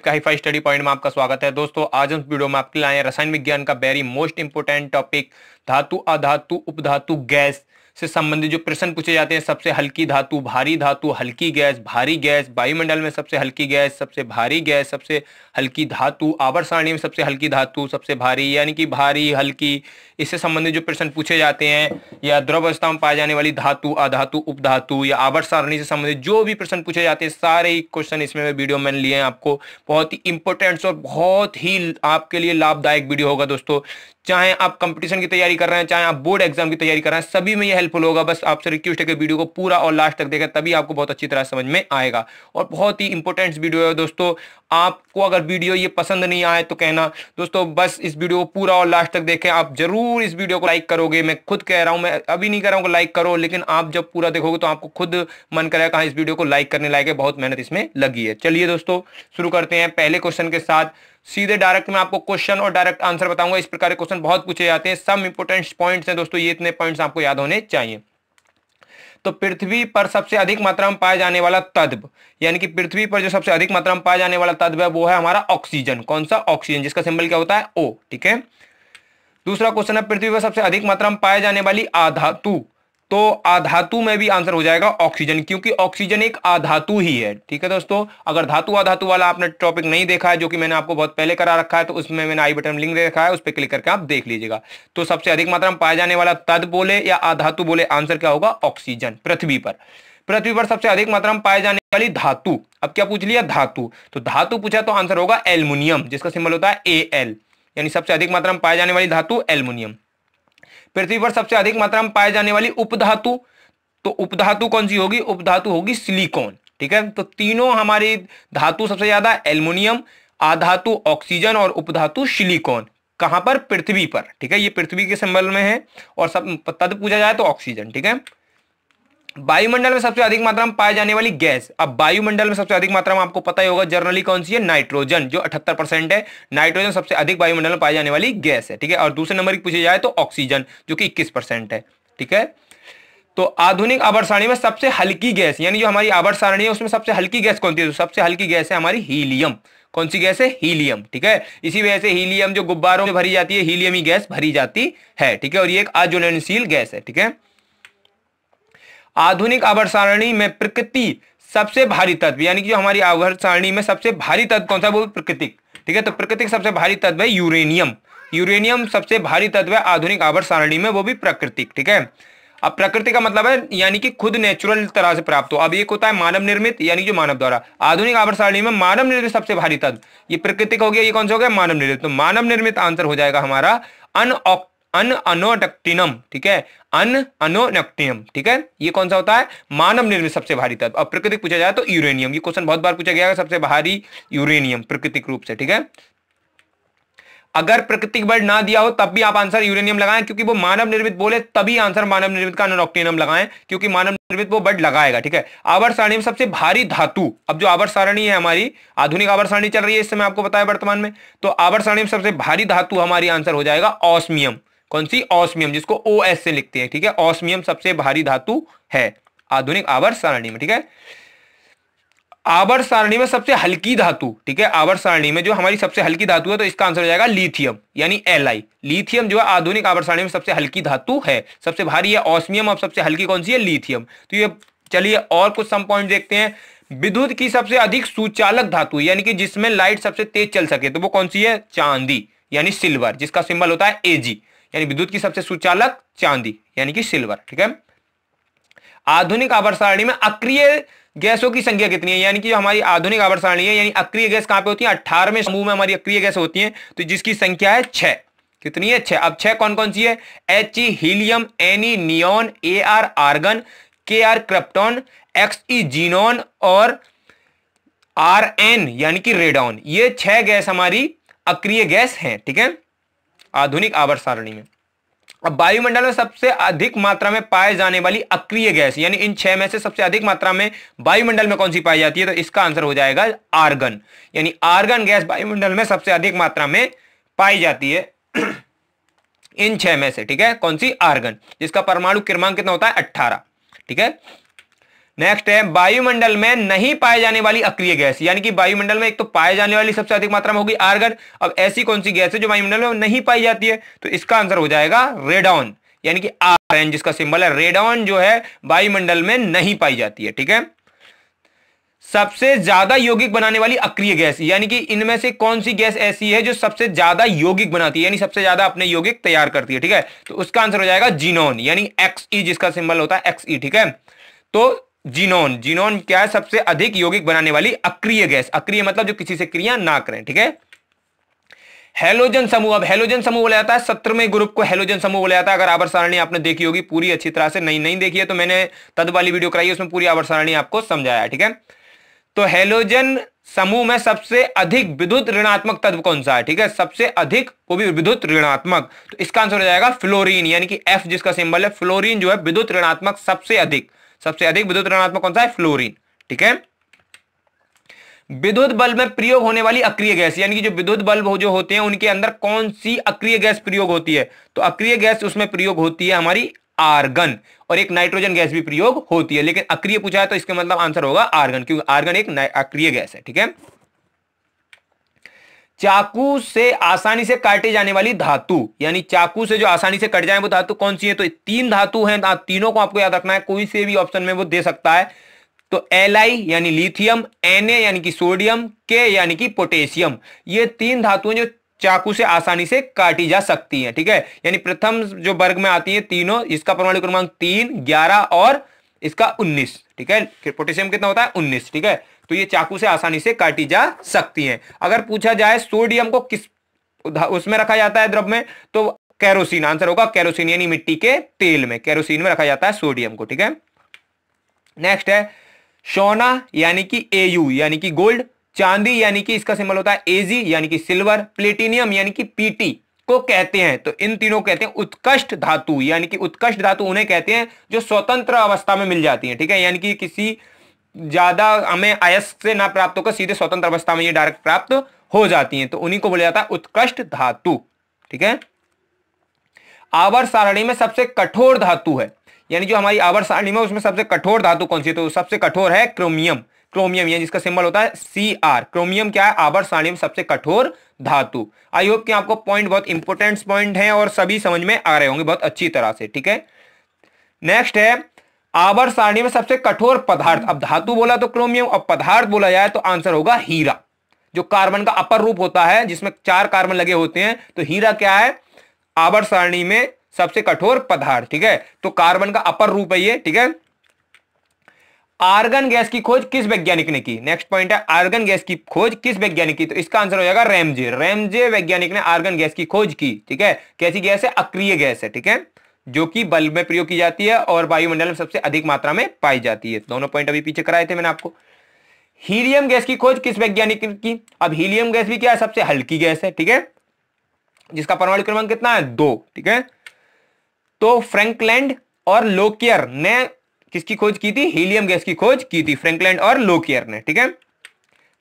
संदीप का hi-fi study point में आपका स्वागत है दोस्तों आज हम वीडियो में आपके लिए आए रसायन विज्ञान का वेरी मोस्ट इंपोर्टेंट टॉपिक धातु अधातु उपधातु गैस से संबंधित जो प्रश्न पूछे जाते हैं सबसे हल्की धातु भारी धातु हल्की गैस भारी गैस वायुमंडल में सबसे हल्की गैस सबसे भारी गैस सबसे हल्की धातु आवर सारणी में सबसे हल्की धातु सबसे भारी यानी कि भारी हल्की इससे संबंधित जो प्रश्न पूछे जाते हैं या द्रव अवस्था में पाए जाने वाली धातु अधातु उपधातु या आवर्त सारणी से संबंधित जो भी प्रश्न पूछे जाते हैं सारे ही क्वेश्चन इसमें मैं वीडियो मैंने लिए हैं आपको बहुत ही इंपॉर्टेंट और बहुत ही आपके लिए लाभदायक वीडियो होगा दोस्तों चाहे आप कंपटीशन की तैयारी कर रहे हैं चाहे आप बोर्ड एग्जाम की तैयारी कर रहे हैं सभी में ये हेल्पफुल होगा बस आपसे रिक्वेस्ट है कि वीडियो को पूरा और लास्ट तक देखें तभी आपको बहुत अच्छी तरह समझ में आएगा और बहुत ही इंपॉर्टेंट वीडियो है दोस्तों आपको अगर वीडियो ये पसंद नहीं आए तो कहना दोस्तों बस इस वीडियो को पूरा और लास्ट तक देखें आप जरूर जरूर इस वीडियो को लाइक करोगे मैं खुद कह रहा हूं मैं अभी नहीं कह रहा हूं लाइक करो लेकिन आप जब पूरा देखोगे तो आपको खुद मन करेगा कहा इस वीडियो को लाइक करने लायक है बहुत मेहनत इसमें लगी है चलिए दोस्तों शुरू करते हैं पहले क्वेश्चन के साथ सीधे डायरेक्ट मैं आपको क्वेश्चन और डायरेक्ट आंसर बताऊंगा इस प्रकार के क्वेश्चन बहुत पूछे जाते हैं सब इंपोर्टेंट पॉइंट है दोस्तों ये इतने पॉइंट आपको याद होने चाहिए तो पृथ्वी पर सबसे अधिक मात्रा में पाया जाने वाला तत्व यानी कि पृथ्वी पर जो सबसे अधिक मात्रा में पाया जाने वाला तत्व है वो है हमारा ऑक्सीजन कौन सा ऑक्सीजन जिसका सिंबल क्या होता है ओ ठीक है दूसरा क्वेश्चन है पृथ्वी पर सबसे अधिक मात्रा में पाए जाने वाली आधातु तो आधातु में भी आंसर हो जाएगा ऑक्सीजन क्योंकि ऑक्सीजन एक आधातु ही है ठीक है दोस्तों अगर धातु आधातु वाला आपने टॉपिक नहीं देखा है जो कि मैंने आपको बहुत पहले करा रखा है तो उसमें मैंने आई बटन लिंक दे रखा है उस पर क्लिक करके आप देख लीजिएगा तो सबसे अधिक मात्रा में पाया जाने वाला तद बोले या आधातु बोले आंसर क्या होगा ऑक्सीजन पृथ्वी पर पृथ्वी पर सबसे अधिक मात्रा में पाए जाने वाली धातु अब क्या पूछ लिया धातु तो धातु पूछा तो आंसर होगा एल्यूमिनियम जिसका सिंबल होता है ए एल यानी सबसे अधिक मात्रा में पाए जाने वाली धातु एल्मोनियम पृथ्वी पर सबसे अधिक मात्रा में पाए जाने वाली उपधातु तो उपधातु कौन सी होगी उपधातु होगी सिलिकॉन ठीक है तो तीनों हमारी धातु सबसे ज्यादा एल्मोनियम आधातु ऑक्सीजन और उपधातु सिलिकॉन कहां पर पृथ्वी पर ठीक है ये पृथ्वी के संबल में है और सब तद पूछा जाए तो ऑक्सीजन ठीक है वायुमंडल में सबसे अधिक मात्रा में पाई जाने वाली गैस अब वायुमंडल में सबसे अधिक मात्रा में आपको पता ही होगा जर्नली कौन सी है नाइट्रोजन जो 78 परसेंट है नाइट्रोजन सबसे अधिक वायुमंडल में पाई जाने वाली गैस है ठीक है और दूसरे नंबर की पूछी जाए तो ऑक्सीजन जो कि इक्कीस परसेंट है ठीक है तो आधुनिक आवर्त सारणी में सबसे हल्की गैस यानी जो हमारी आवर्त सारणी है उसमें सबसे हल्की गैस कौन सी है तो सबसे हल्की गैस है हमारी हीलियम कौन सी गैस है हीलियम ठीक है इसी वजह से हीलियम जो गुब्बारों में भरी जाती है हीलियम ही गैस भरी जाती है ठीक है और ये एक आज्वलनशील गैस है ठीक है आधुनिक आवर्त सारणी में प्रकृति सबसे भारी तत्व यानी कि जो हमारी आवर्त सारणी में सबसे भारी तत्व कौन सा वो प्रकृतिक ठीक है तो प्रकृतिक सबसे भारी तत्व है यूरेनियम यूरेनियम सबसे भारी तत्व है आधुनिक आवर्त सारणी में वो भी प्राकृतिक ठीक है अब प्रकृति का मतलब है यानी कि खुद नेचुरल तरह से प्राप्त हो अब एक होता है मानव निर्मित यानी जो मानव द्वारा आधुनिक आवर्त सारणी में मानव निर्मित सबसे भारी तत्व ये प्रकृतिक हो गया ये कौन सा हो गया मानव निर्मित तो मानव निर्मित आंसर हो जाएगा हमारा अन अन अनोडक्टिनम ठीक है अन अनोडक्टिनम ठीक है ये कौन सा होता है मानव निर्मित सबसे भारी तत्व अब प्रकृतिक पूछा जाए तो यूरेनियम ये क्वेश्चन बहुत बार पूछा गया सबसे भारी यूरेनियम प्रकृतिक रूप से ठीक है अगर प्रकृतिक बल ना दिया हो तब भी आप आंसर यूरेनियम लगाएं क्योंकि वो मानव निर्मित बोले तभी आंसर मानव निर्मित का अनोडक्टिनम लगाएं क्योंकि मानव निर्मित वो बड लगाएगा ठीक है आवर सारणी में सबसे भारी धातु अब जो आवर सारणी है हमारी आधुनिक आवर सारणी चल रही है इस समय आपको बताया वर्तमान में तो आवर सारणी में सबसे भारी धातु हमारी आंसर हो जाएगा ऑस्मियम कौन सी ऑस्मियम जिसको ओ एस से लिखते हैं ठीक है ऑस्मियम सबसे भारी धातु है आधुनिक आवर सारणी में ठीक है आवर सारणी में सबसे हल्की धातु ठीक है आवर सारणी में जो हमारी सबसे हल्की धातु है तो इसका आंसर हो जाएगा लिथियम यानी एल आई लिथियम जो है आधुनिक आवर सारणी में सबसे हल्की धातु है सबसे भारी है ऑस्मियम अब सबसे हल्की कौन सी है लिथियम तो ये चलिए और कुछ सम पॉइंट देखते हैं विद्युत की सबसे अधिक सुचालक धातु यानी कि जिसमें लाइट सबसे तेज चल सके तो वो कौन सी है चांदी यानी सिल्वर जिसका सिंबल होता है एजी यानी विद्युत की सबसे सुचालक चांदी यानी कि सिल्वर ठीक है आधुनिक आवर्त सारणी में अक्रिय गैसों की संख्या कितनी है यानी कि जो हमारी आधुनिक आवर्त सारणी है यानी अक्रिय गैस कहां पे होती है अठारहवें समूह में हमारी अक्रिय गैस होती है तो जिसकी संख्या है छह कितनी है छह अब छह कौन कौन सी है H E e helium N e neon A R argon K R krypton X E e xenon और आर एन यानी कि रेडॉन ये छह गैस हमारी अक्रिय गैस है ठीक है आधुनिक आवर्त सारणी में अब वायुमंडल में सबसे अधिक मात्रा में पाए जाने वाली अक्रिय गैस यानी इन छह में से सबसे अधिक मात्रा में वायुमंडल में कौन सी पाई जाती है तो इसका आंसर हो जाएगा आर्गन यानी आर्गन गैस वायुमंडल में सबसे अधिक मात्रा में पाई जाती है इन छह में से ठीक है कौन सी आर्गन जिसका परमाणु क्रमांक कितना होता है अट्ठारह ठीक है नेक्स्ट है वायुमंडल में नहीं पाए जाने वाली अक्रिय गैस यानी कि वायुमंडल में एक तो पाए जाने वाली सबसे अधिक मात्रा में होगी आर्गन अब ऐसी कौन सी गैस है जो वायुमंडल में नहीं पाई जाती है तो इसका आंसर हो जाएगा रेडॉन यानी कि आर एन जिसका सिंबल है रेडॉन जो है वायुमंडल में नहीं पाई जाती है ठीक है सबसे ज्यादा यौगिक बनाने वाली अक्रिय गैस यानी कि इनमें से कौन सी गैस ऐसी है जो सबसे ज्यादा यौगिक बनाती है यानी सबसे ज्यादा अपने यौगिक तैयार करती है ठीक है तो उसका आंसर हो जाएगा जीनोन यानी एक्सई जिसका सिंबल होता है एक्सई ठीक है तो जीनोन जीनोन क्या है सबसे अधिक यौगिक बनाने वाली अक्रिय गैस अक्रिय मतलब जो किसी से क्रिया ना करें ठीक है हेलोजन समूह अब हेलोजन समूह बोला जाता है सत्रहवें ग्रुप को हेलोजन समूह बोला जाता है अगर आवर सारणी आपने देखी होगी पूरी अच्छी तरह से नहीं नहीं देखी है तो मैंने तद वाली वीडियो कराई उसमें पूरी आवर सारणी आपको समझाया ठीक है तो हेलोजन समूह में सबसे अधिक विद्युत ऋणात्मक तत्व कौन सा है ठीक है सबसे अधिक वो भी विद्युत ऋणात्मक तो इसका आंसर हो जाएगा फ्लोरीन यानी कि एफ जिसका सिंबल है फ्लोरीन जो है विद्युत ऋणात्मक सबसे अधिक सबसे अधिक विद्युत ऋणात्मक कौन सा है फ्लोरीन ठीक है विद्युत बल्ब में प्रयोग होने वाली अक्रिय गैस यानी कि जो विद्युत बल्ब जो होते हैं उनके अंदर कौन सी अक्रिय गैस प्रयोग होती है तो अक्रिय गैस उसमें प्रयोग होती है हमारी आर्गन और एक नाइट्रोजन गैस भी प्रयोग होती है लेकिन अक्रिय पूछा है तो इसका मतलब आंसर होगा आर्गन क्योंकि आर्गन एक अक्रिय गैस है ठीक है चाकू से आसानी से काटे जाने वाली धातु यानी चाकू से जो आसानी से कट जाए वो धातु कौन सी है तो तीन धातु हैं हाँ, तीनों को आपको याद रखना है कोई से भी ऑप्शन में वो दे सकता है तो एल आई यानी लिथियम एन ए यानी कि सोडियम के यानी कि पोटेशियम ये तीन धातुएं जो चाकू से आसानी से काटी जा सकती हैं ठीक है यानी प्रथम जो वर्ग में आती है तीनों इसका परमाणु क्रमांक तीन ग्यारह और इसका उन्नीस ठीक है पोटेशियम कितना होता है उन्नीस ठीक है तो ये चाकू से आसानी से काटी जा सकती हैं अगर पूछा जाए सोडियम को किस उसमें रखा जाता है द्रव में तो कैरोसिन आंसर होगा कैरोसिन यानी मिट्टी के तेल में कैरोसिन में रखा जाता है सोडियम को ठीक है नेक्स्ट है सोना यानी कि एयू यानी कि गोल्ड चांदी यानी कि इसका सिंबल होता है एजी यानी कि सिल्वर प्लेटिनियम यानी कि पीटी को कहते हैं तो इन तीनों कहते हैं उत्कृष्ट धातु यानी कि उत्कृष्ट धातु उन्हें कहते हैं जो स्वतंत्र अवस्था में मिल जाती है ठीक है यानी कि किसी ज्यादा हमें आयस से ना प्राप्त होकर सीधे स्वतंत्र अवस्था में ये डायरेक्ट प्राप्त हो जाती हैं तो उन्हीं को बोला जाता है उत्कृष्ट धातु ठीक है आवर सारणी में सबसे कठोर धातु है यानी जो हमारी आवर सारणी में उसमें सबसे कठोर धातु कौन सी है तो सबसे कठोर है क्रोमियम क्रोमियम यानी जिसका सिंबल होता है सी आर क्रोमियम क्या है आवर सारणी में सबसे कठोर धातु आई होप कि आपको पॉइंट बहुत इंपॉर्टेंट पॉइंट है और सभी समझ में आ रहे होंगे बहुत अच्छी तरह से ठीक है नेक्स्ट है आवर सारणी में सबसे कठोर पदार्थ अब धातु बोला तो क्रोमियम और पदार्थ बोला जाए तो आंसर होगा हीरा जो कार्बन का अपर रूप होता है जिसमें चार कार्बन लगे होते हैं तो हीरा क्या है आवर सारणी में सबसे कठोर पदार्थ ठीक है तो कार्बन का अपर रूप है ये ठीक है आर्गन गैस की खोज किस वैज्ञानिक ने की नेक्स्ट पॉइंट है आर्गन गैस की खोज किस वैज्ञानिक की तो इसका आंसर हो जाएगा रेमजे रेमजे वैज्ञानिक ने आर्गन गैस की खोज की ठीक है कैसी गैस है अक्रिय गैस है ठीक है जो कि बल्ब में प्रयोग की जाती है और वायुमंडल में सबसे अधिक मात्रा में पाई जाती है दोनों पॉइंट अभी पीछे कराए थे मैंने आपको हीलियम गैस की खोज किस वैज्ञानिक की अब हीलियम गैस भी क्या है सबसे हल्की गैस है ठीक है जिसका परमाणु क्रमांक कितना है दो ठीक है तो फ्रेंकलैंड और लोकियर ने किसकी खोज की थी हीलियम गैस की खोज की थी फ्रेंकलैंड और लोकियर ने ठीक है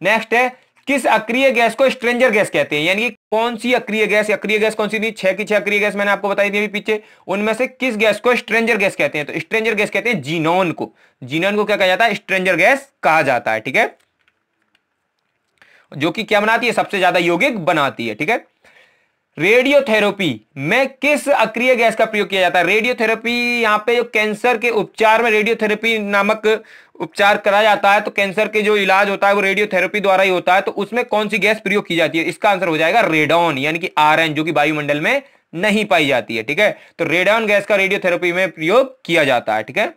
नेक्स्ट है किस अक्रिय गैस को स्ट्रेंजर गैस कहते हैं यानी कि कौन सी अक्रिय गैस अक्रिय गैस कौन सी थी छह की छह अक्रिय गैस मैंने आपको बताई थी अभी पीछे उनमें से किस गैस को स्ट्रेंजर गैस कहते हैं तो स्ट्रेंजर गैस कहते हैं जीनोन को जीनोन को क्या कहा जाता है स्ट्रेंजर गैस कहा जाता है ठीक है जो कि क्या बनाती है सबसे ज्यादा यौगिक बनाती है ठीक है रेडियोथेरेपी में किस अक्रिय गैस का प्रयोग किया जाता है रेडियोथेरेपी यहां पे जो कैंसर के उपचार में रेडियोथेरेपी नामक उपचार करा जाता है तो कैंसर के जो इलाज होता है वो रेडियोथेरेपी द्वारा ही होता है तो उसमें कौन सी गैस प्रयोग की जाती है इसका आंसर हो जाएगा रेडॉन यानी कि आरएन जो कि वायुमंडल में नहीं पाई जाती है ठीक है तो रेडॉन गैस का रेडियोथेरेपी में प्रयोग किया जाता है ठीक है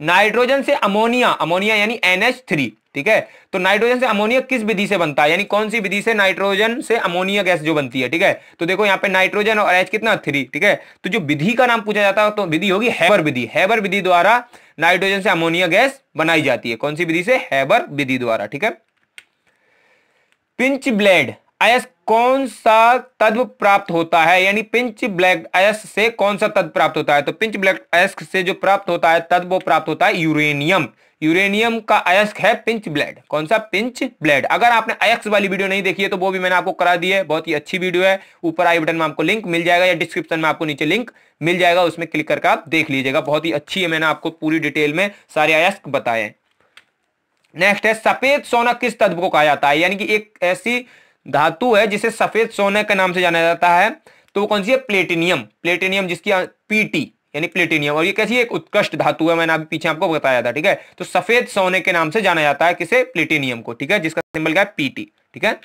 नाइट्रोजन से अमोनिया अमोनिया यानी NH3 ठीक है तो नाइट्रोजन से अमोनिया किस विधि से बनता है यानी कौन सी विधि से नाइट्रोजन से अमोनिया गैस जो बनती है ठीक है तो देखो यहाँ पे नाइट्रोजन और एच कितना थ्री ठीक है तो जो विधि का नाम पूछा जाता है तो विधि होगी हैबर विधि हैबर विधि द्वारा नाइट्रोजन से अमोनिया गैस बनाई जाती है कौन सी विधि से हैबर विधि द्वारा ठीक है पिंच ब्लेड अयस्क कौन सा तत्व प्राप्त होता है यानी पिंच ब्लैक अयस्क से कौन सा तत्व प्राप्त होता है तो पिंच ब्लैक अयस्क से जो प्राप्त होता है तत्व वो प्राप्त होता है यूरेनियम यूरेनियम का अयस्क है पिंच ब्लेड कौन सा पिंच ब्लेड अगर आपने अयस्क वाली वीडियो नहीं देखी है तो वो भी मैंने आपको करा दी है बहुत ही अच्छी वीडियो है ऊपर आई बटन में आपको लिंक मिल जाएगा या डिस्क्रिप्शन में आपको नीचे लिंक मिल जाएगा उसमें क्लिक करके आप देख लीजिएगा बहुत ही अच्छी है मैंने आपको पूरी डिटेल में सारे अयस्क बताए नेक्स्ट है सफेद सोना किस तत्व को कहा जाता है यानी कि एक ऐसी धातु है जिसे सफेद सोने के नाम से जाना जाता है तो वो कौन सी है प्लेटिनियम प्लेटिनियम जिसकी अं- पीटी यानी प्लेटिनियम और ये कैसी एक उत्कृष्ट धातु है मैंने अभी पीछे आपको बताया था ठीक है तो सफेद सोने के नाम से जाना जाता है किसे प्लेटिनियम को ठीक है जिसका सिंबल क्या है पीटी ठीक है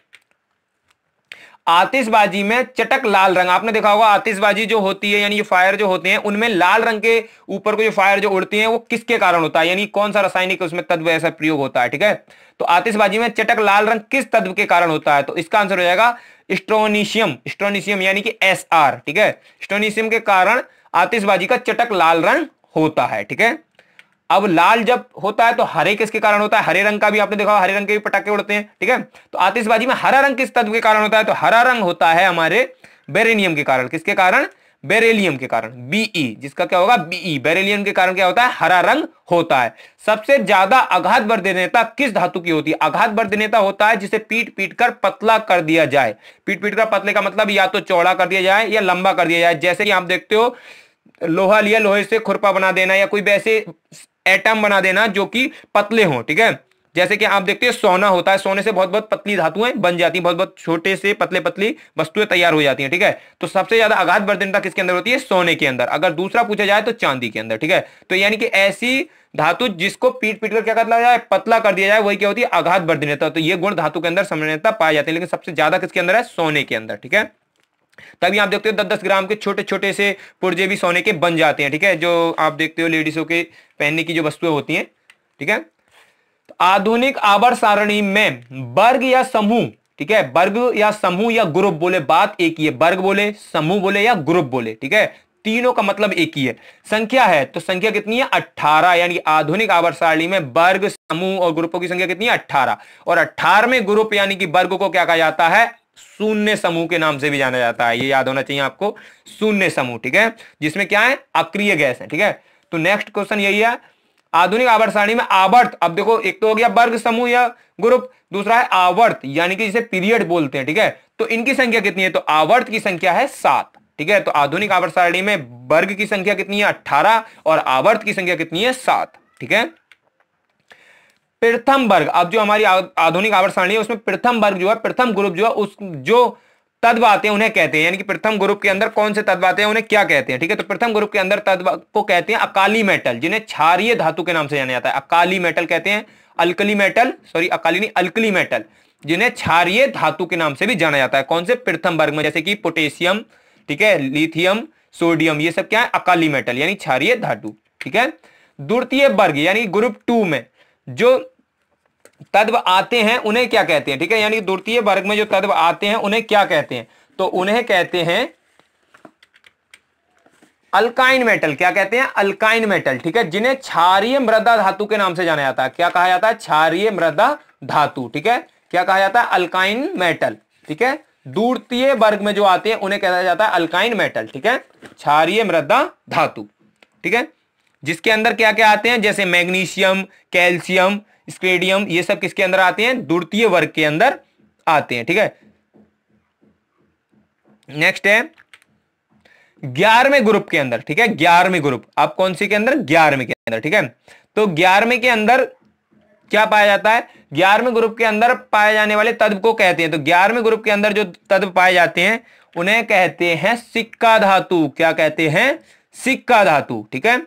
आतिशबाजी में चटक लाल रंग आपने देखा होगा आतिशबाजी जो होती है यानी ये फायर जो होते हैं उनमें लाल रंग के ऊपर को जो फायर जो उड़ती है वो किसके कारण होता है यानी कौन सा रासायनिक उसमें तत्व ऐसा प्रयोग होता है ठीक है तो आतिशबाजी में चटक लाल रंग किस तत्व के कारण होता है तो इसका आंसर हो जाएगा स्ट्रोनिशियम स्ट्रोनिशियम यानी कि एस ठीक है स्ट्रोनिशियम के कारण आतिशबाजी का चटक लाल रंग होता है ठीक है अब लाल जब होता है तो हरे किसके कारण होता है हरे रंग का भी आपने देखा हरे रंग के भी पटाखे उड़ते हैं ठीक है तो आतिशबाजी में हरा रंग किस तत्व के कारण होता है तो हरा रंग होता है हमारे बेरेनियम के कारण किसके कारण बेरेलियम के कारण बीई e, जिसका क्या होगा बीई e, बेरेलियम के कारण क्या होता है हरा रंग होता है सबसे ज्यादा आघात वर्धनेता किस धातु की होती है आघात वर्धनेता होता है जिसे पीट पीट कर पतला कर दिया जाए पीट पीट कर पतले का मतलब या तो चौड़ा कर दिया जाए या लंबा कर दिया जाए जैसे कि आप देखते हो लोहा लिया लोहे से खुरपा बना देना या कोई वैसे एटम बना देना जो कि पतले हों ठीक है जैसे कि आप देखते हैं सोना होता है सोने से बहुत बहुत पतली धातुएं बन जाती हैं बहुत बहुत छोटे से पतले पतली वस्तुएं तैयार हो जाती हैं ठीक है तो सबसे ज्यादा आघात वर्धनता किसके अंदर होती है सोने के अंदर अगर दूसरा पूछा जाए तो चांदी के अंदर ठीक है तो यानी कि ऐसी धातु जिसको पीट पीट कर क्या कर जाए पतला कर दिया जाए वही क्या होती है आघात वर्धनता तो ये गुण धातु के अंदर समझता पाए जाते हैं लेकिन सबसे ज्यादा किसके अंदर है सोने के अंदर ठीक है तभी आप देखते हो दस दस ग्राम के छोटे छोटे से पुर्जे भी सोने के बन जाते हैं ठीक है जो आप देखते हो लेडीजों के पहनने की जो वस्तुएं होती हैं ठीक है तो आधुनिक आवर सारणी में वर्ग या समूह ठीक है वर्ग या समूह या ग्रुप बोले बात एक ही है वर्ग बोले समूह बोले या ग्रुप बोले ठीक है तीनों का मतलब एक ही है संख्या है तो संख्या कितनी है अट्ठारह यानी आधुनिक आवर सारणी में वर्ग समूह और ग्रुपों की संख्या कितनी है अट्ठारह और में ग्रुप यानी कि वर्ग को क्या कहा जाता है शून्य समूह के नाम से भी जाना जाता है ये याद होना चाहिए आपको शून्य समूह ठीक है जिसमें क्या है अक्रिय गैस है ठीक है तो नेक्स्ट क्वेश्चन यही है आधुनिक आवर्त सारणी में आवर्त अब देखो एक तो हो गया वर्ग समूह या ग्रुप दूसरा है आवर्त यानी कि जिसे पीरियड बोलते हैं ठीक है तो इनकी संख्या कितनी है तो आवर्त की संख्या है सात ठीक है तो आधुनिक आवर्त सारणी में वर्ग की संख्या कितनी है अट्ठारह और आवर्त की संख्या कितनी है सात ठीक है प्रथम वर्ग अब जो हमारी आधुनिक आवर्त सारणी है उसमें प्रथम वर्ग जो है प्रथम ग्रुप जो है उस जो तत्व आते हैं उन्हें कहते हैं यानी कि प्रथम ग्रुप के अंदर कौन से तत्व आते हैं उन्हें क्या कहते हैं ठीक है तो प्रथम ग्रुप के अंदर तत्व को कहते हैं अकाली मेटल जिन्हें क्षारीय धातु के नाम से जाना जाता है अकाली मेटल कहते हैं अल्कली मेटल सॉरी अकाली नहीं अल्कली मेटल जिन्हें क्षारीय धातु के नाम से भी जाना जाता है कौन से प्रथम वर्ग में जैसे कि पोटेशियम ठीक है लिथियम सोडियम ये सब क्या है अकाली मेटल यानी क्षारीय धातु ठीक है द्वितीय वर्ग यानी ग्रुप टू में जो तत्व आते हैं उन्हें क्या कहते हैं ठीक है यानी द्वितीय वर्ग में जो तत्व आते हैं उन्हें क्या कहते हैं तो उन्हें कहते हैं अल्काइन मेटल क्या कहते हैं अल्काइन मेटल ठीक है जिन्हें क्षारीय मृदा धातु के नाम से जाना जाता है क्या कहा जाता है क्षारीय मृदा धातु ठीक है क्या कहा जाता है अल्काइन मेटल ठीक है द्वितीय वर्ग में जो आते हैं उन्हें कहा जाता है अल्काइन मेटल ठीक है क्षारीय मृदा धातु ठीक है जिसके अंदर क्या क्या आते हैं जैसे मैग्नीशियम कैल्शियम स्क्रेडियम ये सब किसके अंदर आते हैं द्वितीय वर्ग के अंदर आते हैं ठीक है नेक्स्ट है ग्यारहवें ग्रुप के अंदर ठीक है ग्यारहवें ग्रुप आप कौन सी के अंदर ग्यारहवें के अंदर ठीक है तो ग्यारहवें के अंदर क्या पाया जाता है ग्यारहवें ग्रुप के अंदर पाए जाने वाले तत्व को कहते हैं तो ग्यारहवें ग्रुप के अंदर जो तत्व पाए जाते हैं उन्हें कहते हैं सिक्का धातु क्या कहते हैं सिक्का धातु ठीक है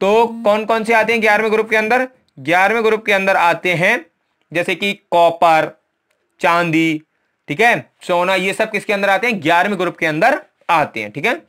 तो कौन कौन से आते हैं ग्यारहवें ग्रुप के अंदर ग्यारहवें ग्रुप के अंदर आते हैं जैसे कि कॉपर चांदी ठीक है सोना ये सब किसके अंदर आते हैं ग्यारहवें ग्रुप के अंदर आते हैं ठीक है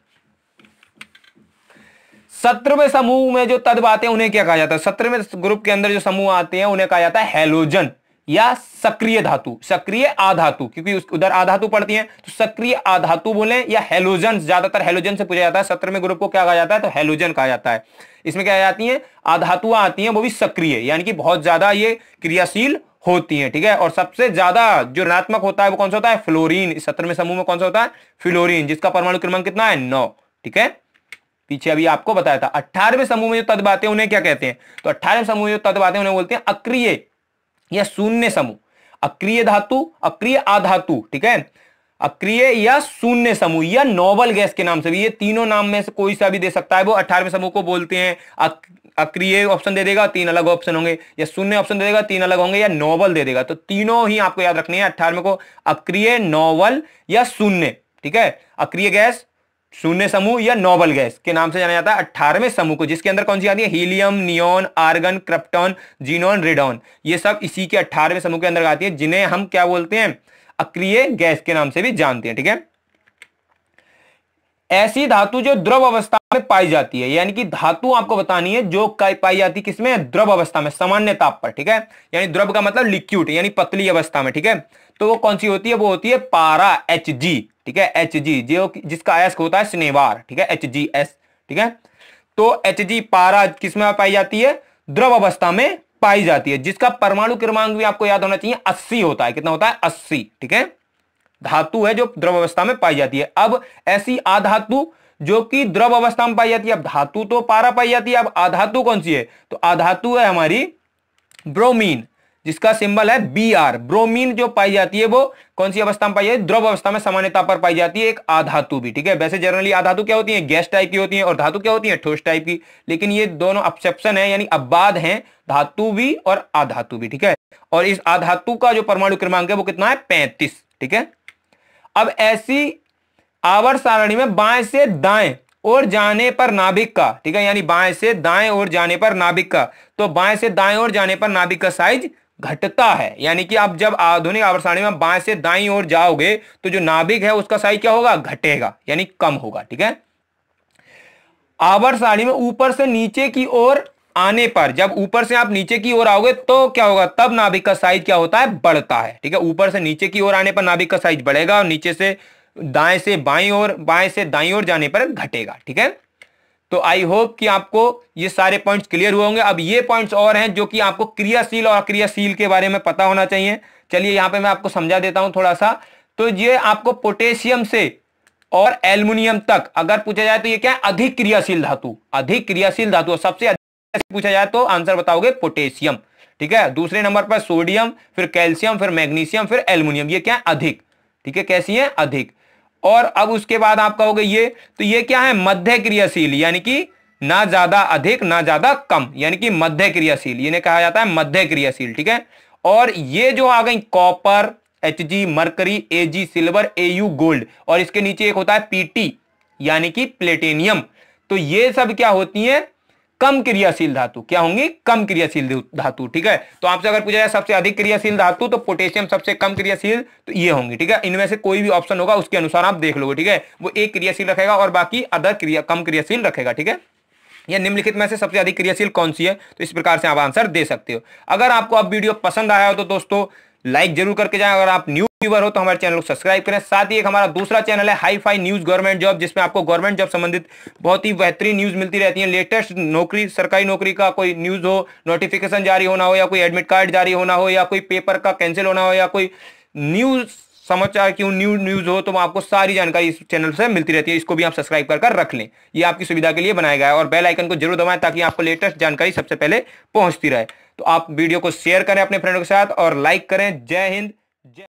सत्रवे समूह में जो तत्व आते हैं उन्हें क्या कहा जाता है सत्रवे ग्रुप के अंदर जो समूह आते हैं उन्हें कहा जाता है हेलोजन या सक्रिय धातु सक्रिय आधातु क्योंकि उधर आधातु पड़ती है तो सक्रिय आधातु बोले या हेलोजन ज्यादातर हेलोजन से पूछा जाता है सत्र में ग्रुप को क्या कहा जाता है तो हेलोजन कहा जाता है इसमें क्या जाती है आधातुआ आती है वो भी सक्रिय यानी कि बहुत ज्यादा ये क्रियाशील होती हैं ठीक है और सबसे ज्यादा जो ऋणात्मक होता है वो कौन सा होता है फ्लोरीन इस सत्र में समूह में कौन सा होता है फ्लोरीन जिसका परमाणु क्रमांक कितना है नौ ठीक है पीछे अभी आपको बताया था अठारहवें समूह में जो तद बातें उन्हें क्या कहते हैं तो अठारहवें समूह में जो तद बातें उन्हें बोलते हैं अक्रिय या शून्य समूह अक्रिय धातु अक्रिय आधातु ठीक है अक्रिय या शून्य समूह या नोबल गैस के नाम से भी ये तीनों नाम में से कोई सा भी दे सकता है वो अठारहवें समूह को बोलते हैं अक्रिय ऑप्शन दे देगा तीन अलग ऑप्शन होंगे या शून्य ऑप्शन दे देगा तीन अलग होंगे या नोबल दे देगा तो तीनों ही आपको याद रखने हैं को अक्रिय नोवल या शून्य ठीक है अक्रिय गैस शून्य समूह या नोबल गैस के नाम से जाना जाता है अट्ठारहवें समूह को जिसके अंदर कौन सी आती है helium neon argon krypton xenon radon ये सब इसी के अट्ठारहवें समूह के अंदर आती है जिन्हें हम क्या बोलते हैं अक्रिय गैस के नाम से भी जानते हैं ठीक है ऐसी धातु जो द्रव अवस्था में पाई जाती है यानी कि धातु आपको बतानी है जो पाई जाती है किसमें द्रव अवस्था में सामान्य ताप पर ठीक है यानी द्रव का मतलब लिक्विड यानी पतली अवस्था में ठीक है तो वो कौन सी होती है वो होती है पारा एच जी ठीक है एच जी जो जिसका एस होता है स्नेवार ठीक है एच जी एस ठीक है तो एच जी पारा किसमें पाई जाती है द्रव अवस्था में पाई जाती है जिसका परमाणु क्रमांक भी आपको याद होना चाहिए अस्सी होता है कितना होता है अस्सी ठीक है धातु है जो द्रव अवस्था में पाई जाती है अब ऐसी आधातु जो कि द्रव अवस्था में पाई जाती है अब धातु तो पारा पाई जाती है अब आधातु कौन सी है तो आधातु है हमारी ब्रोमीन जिसका सिंबल है बी आर ब्रोमीन जो पाई जाती है वो कौन सी अवस्था में पाई जाती है द्रव अवस्था में सामान्यता पर पाई जाती है एक आधातु भी ठीक है वैसे जनरली आधातु क्या होती है गैस टाइप की होती है और धातु क्या होती है ठोस टाइप की लेकिन ये दोनों अपसेप्शन है यानी अबाध है धातु भी और आधातु भी ठीक है और इस आधातु का जो परमाणु क्रमांक है वो कितना है पैंतीस ठीक है अब ऐसी आवर सारणी में बाएं से दाएं और जाने पर नाभिक का ठीक है यानी बाएं से दाएं और जाने पर नाभिक का तो बाएं से दाएं और जाने पर नाभिक का साइज घटता है यानी कि आप जब आधुनिक आवर्षाणी में बाएं से दाई ओर जाओगे तो जो नाभिक है उसका साइज क्या होगा घटेगा यानी कम होगा ठीक है आवर में ऊपर से नीचे की ओर आने पर जब ऊपर से आप नीचे की ओर आओगे तो क्या होगा तब नाभिक का साइज क्या होता है बढ़ता है ठीक है ऊपर से नीचे की ओर आने पर नाभिक का साइज बढ़ेगा और नीचे से दाएं से बाईं ओर बाएं से दाईं ओर जाने पर घटेगा ठीक है तो आई होप कि आपको ये सारे पॉइंट्स क्लियर हुए होंगे अब ये पॉइंट्स और हैं जो कि आपको क्रियाशील और अक्रियाशील के बारे में पता होना चाहिए चलिए यहाँ पे मैं आपको समझा देता हूँ थोड़ा सा तो ये आपको पोटेशियम से और एल्युमिनियम तक अगर पूछा जाए तो ये क्या है अधिक क्रियाशील धातु अधिक क्रियाशील धातु सबसे अधिक पूछा जाए तो आंसर बताओगे पोटेशियम ठीक है दूसरे नंबर पर सोडियम फिर कैल्शियम फिर मैग्नीशियम फिर एल्युमिनियम ये क्या है अधिक ठीक है कैसी है अधिक और अब उसके बाद आप कहोगे ये तो ये क्या है मध्य क्रियाशील यानी कि ना ज्यादा अधिक ना ज्यादा कम यानी कि मध्य क्रियाशील इन्हें कहा जाता है मध्य क्रियाशील ठीक है और ये जो आ गई copper H G mercury A G silver A U gold और इसके नीचे एक होता है पीटी यानी कि प्लेटेनियम तो ये सब क्या होती है कम क्रियाशील धातु क्या होंगी कम क्रियाशील धातु ठीक है तो आपसे अगर पूछा जाए सबसे अधिक क्रियाशील धातु तो पोटेशियम सबसे कम क्रियाशील तो ये होंगी ठीक है इनमें से कोई भी ऑप्शन होगा उसके अनुसार आप देख लोगे ठीक है वो एक क्रियाशील रखेगा और बाकी अदर क्रिया कम क्रियाशील रखेगा ठीक है या निम्नलिखित में से सबसे अधिक क्रियाशील कौन सी है तो इस प्रकार से आप आंसर दे सकते हो अगर आपको अब वीडियो पसंद आया हो तो दोस्तों लाइक जरूर करके जाए अगर आप न्यू व्यूवर हो तो हमारे चैनल को सब्सक्राइब करें साथ ही एक हमारा दूसरा चैनल है hi fi news government job जिसमें आपको गवर्नमेंट जॉब संबंधित बहुत ही बेहतरीन न्यूज मिलती रहती है लेटेस्ट नौकरी सरकारी नौकरी का कोई न्यूज हो नोटिफिकेशन जारी होना हो या कोई एडमिट कार्ड जारी होना हो या कोई पेपर का कैंसिल होना हो या कोई न्यूज समाचार क्यों न्यू न्यूज हो तो आपको सारी जानकारी इस चैनल से मिलती रहती है इसको भी आप सब्सक्राइब कर कर रख लें ये आपकी सुविधा के लिए बनाया गया है और बेल आइकन को जरूर दबाएं ताकि आपको लेटेस्ट जानकारी सबसे पहले पहुंचती रहे तो आप वीडियो को शेयर करें अपने फ्रेंडों के साथ और लाइक करें जय हिंद जय